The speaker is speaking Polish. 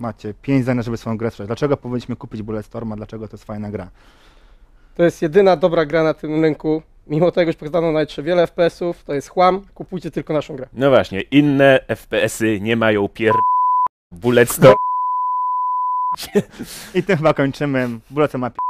macie 5 zdań, żeby swoją grę sprzedać. Dlaczego powinniśmy kupić Bulletstorma, dlaczego to jest fajna gra? To jest jedyna dobra gra na tym rynku. Mimo tego, że pokazano na wiele FPS-ów, to jest chłam, kupujcie tylko naszą grę. No właśnie, inne FPS-y nie mają pier... Bulletstorm. I tym chyba kończymy. Bulletstorm ma pier...